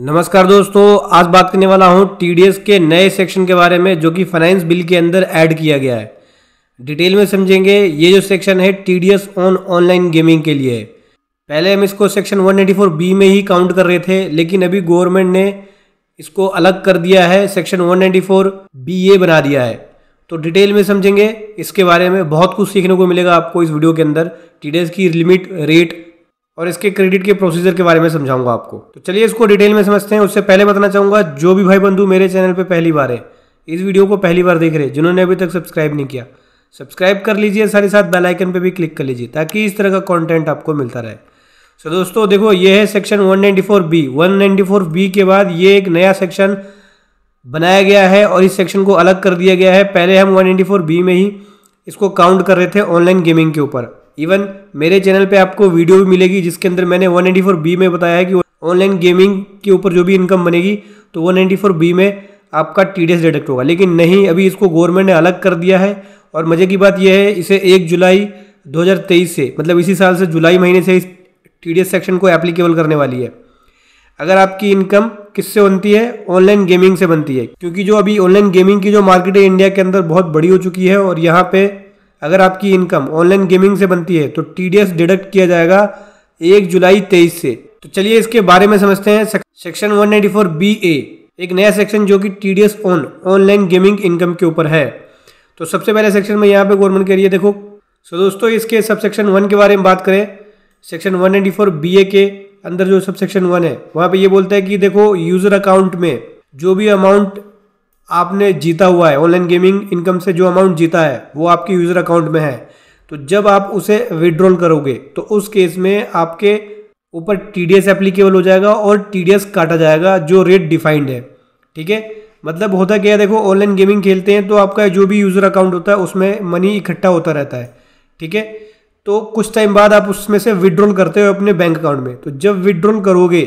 नमस्कार दोस्तों आज बात करने वाला हूं टीडीएस के नए सेक्शन के बारे में जो कि फाइनेंस बिल के अंदर ऐड किया गया है डिटेल में समझेंगे ये जो सेक्शन है टीडीएस ऑन ऑनलाइन गेमिंग के लिए पहले हम इसको सेक्शन 184 बी में ही काउंट कर रहे थे लेकिन अभी गवर्नमेंट ने इसको अलग कर दिया है सेक्शन 194 बी ए बना दिया है तो डिटेल में समझेंगे इसके बारे में बहुत कुछ सीखने को मिलेगा आपको इस वीडियो के अंदर टीडीएस की लिमिट रेट और इसके क्रेडिट के प्रोसीजर के बारे में समझाऊंगा आपको तो चलिए इसको डिटेल में समझते हैं उससे पहले बताना चाहूंगा जो भी भाई बंधु मेरे चैनल पर पहली बार है इस वीडियो को पहली बार देख रहे हैं जिन्होंने अभी तक सब्सक्राइब नहीं किया सब्सक्राइब कर लीजिए साथ ही साथ बेलाइकन पर भी क्लिक कर लीजिए ताकि इस तरह का कॉन्टेंट आपको मिलता रहे सो so, दोस्तों देखो ये है सेक्शन 194 बी 194 बी के बाद ये एक नया सेक्शन बनाया गया है और इस सेक्शन को अलग कर दिया गया है पहले हम 194 बी में ही इसको काउंट कर रहे थे ऑनलाइन गेमिंग के ऊपर इवन मेरे चैनल पे आपको वीडियो भी मिलेगी जिसके अंदर मैंने 194 बी में बताया है कि ऑनलाइन गेमिंग के ऊपर जो भी इनकम बनेगी तो 194 बी में आपका टी डिडक्ट होगा लेकिन नहीं अभी इसको गवर्नमेंट ने अलग कर दिया है और मज़े की बात यह है इसे एक जुलाई दो से मतलब इसी साल से जुलाई महीने से इस टी सेक्शन को एप्लीकेबल करने वाली है अगर आपकी इनकम किससे बनती है ऑनलाइन गेमिंग से बनती है क्योंकि जो अभी ऑनलाइन गेमिंग की जो मार्केट है इंडिया के अंदर बहुत बड़ी हो चुकी है और यहाँ पे अगर आपकी इनकम ऑनलाइन गेमिंग से बनती है तो टीडीएस डिडक्ट किया जाएगा एक जुलाई तेईस से तो चलिए इसके बारे में समझते हैं सेक्शन वन बी ए एक नया सेक्शन जो कि TDS on online gaming income के ऊपर है तो सबसे पहले सेक्शन में यहाँ पे गवर्नमेंट के लिए देखो सो दोस्तों इसके सब सेक्शन वन के बारे में बात करें सेक्शन 194 बीए के अंदर जो सब सेक्शन वन है वहाँ पे ये बोलता है कि देखो यूजर अकाउंट में जो भी अमाउंट आपने जीता हुआ है ऑनलाइन गेमिंग इनकम से जो अमाउंट जीता है वो आपके यूज़र अकाउंट में है तो जब आप उसे विड्रॉल करोगे तो उस केस में आपके ऊपर टी डी एस एप्लीकेबल हो जाएगा और टी डी एस काटा जाएगा जो रेट डिफाइंड है ठीक है मतलब होता क्या है देखो ऑनलाइन गेमिंग खेलते हैं तो आपका जो भी यूज़र अकाउंट होता है उसमें मनी इकट्ठा होता रहता है ठीक है तो कुछ टाइम बाद आप उसमें से विड्रॉल करते हो अपने बैंक अकाउंट में तो जब विड्रॉल करोगे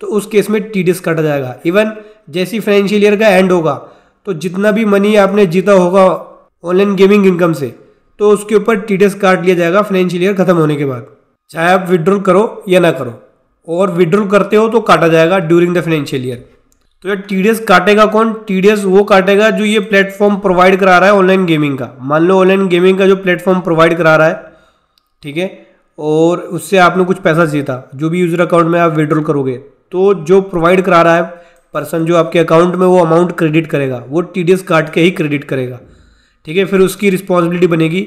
तो उस केस में टी डी एस काटा जाएगा इवन जैसी फाइनेंशियल ईयर का एंड होगा तो जितना भी मनी आपने जीता होगा ऑनलाइन गेमिंग इनकम से तो उसके ऊपर टी काट लिया जाएगा फाइनेंशियल ईयर खत्म होने के बाद चाहे आप विड्रॉल करो या ना करो और विड्रॉल करते हो तो काटा जाएगा ड्यूरिंग द फाइनेंशियल ईयर तो ये टी काटेगा कौन टी वो काटेगा जो ये प्लेटफॉर्म प्रोवाइड करा रहा है ऑनलाइन गेमिंग का मान लो ऑनलाइन गेमिंग का जो प्लेटफॉर्म प्रोवाइड करा रहा है ठीक है और उससे आपने कुछ पैसा जीता जो भी यूज़र अकाउंट में आप विड्रॉल करोगे तो जो प्रोवाइड करा रहा है पर्सन जो आपके अकाउंट में वो अमाउंट क्रेडिट करेगा वो टी डी एस काट के ही क्रेडिट करेगा ठीक है फिर उसकी रिस्पॉन्सिबिलिटी बनेगी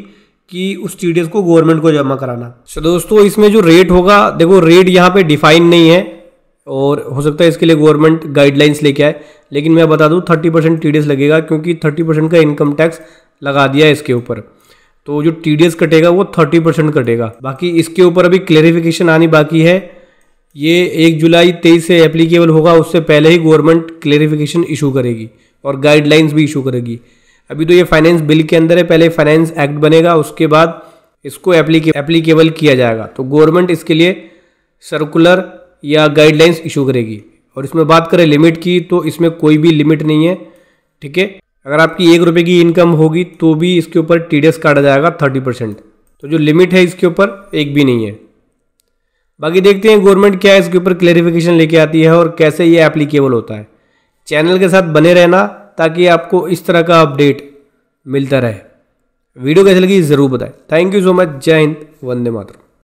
कि उस टी डी एस को गवर्नमेंट को जमा कराना सो दोस्तों इसमें जो रेट होगा देखो रेट यहाँ पे डिफाइन नहीं है और हो सकता है इसके लिए गवर्नमेंट गाइडलाइंस लेके आए लेकिन मैं बता दूँ thirty percent T D S लगेगा क्योंकि थर्टी परसेंट का इनकम टैक्स लगा दिया है इसके ऊपर तो जो टी डी एस कटेगा वो थर्टी परसेंट कटेगा बाकी इसके ऊपर अभी क्लेरिफिकेशन आनी बाकी है ये एक जुलाई तेईस से एप्लीकेबल होगा उससे पहले ही गवर्नमेंट क्लेरिफिकेशन इशू करेगी और गाइडलाइंस भी इशू करेगी अभी तो ये फाइनेंस बिल के अंदर है पहले फाइनेंस एक्ट बनेगा उसके बाद इसको एप्लीकेबल किया जाएगा तो गवर्नमेंट इसके लिए सर्कुलर या गाइडलाइंस इशू करेगी और इसमें बात करें लिमिट की तो इसमें कोई भी लिमिट नहीं है ठीक है अगर आपकी एक रुपये की इनकम होगी तो भी इसके ऊपर टी डी काटा जाएगा थर्टी परसेंट तो जो लिमिट है इसके ऊपर एक भी नहीं है बाकी देखते हैं गवर्नमेंट क्या है इसके ऊपर क्लेरिफिकेशन लेके आती है और कैसे ये एप्लीकेबल होता है चैनल के साथ बने रहना ताकि आपको इस तरह का अपडेट मिलता रहे वीडियो कैसे लगी ज़रूर बताएं थैंक यू सो मच जय हिंद वंदे मातरम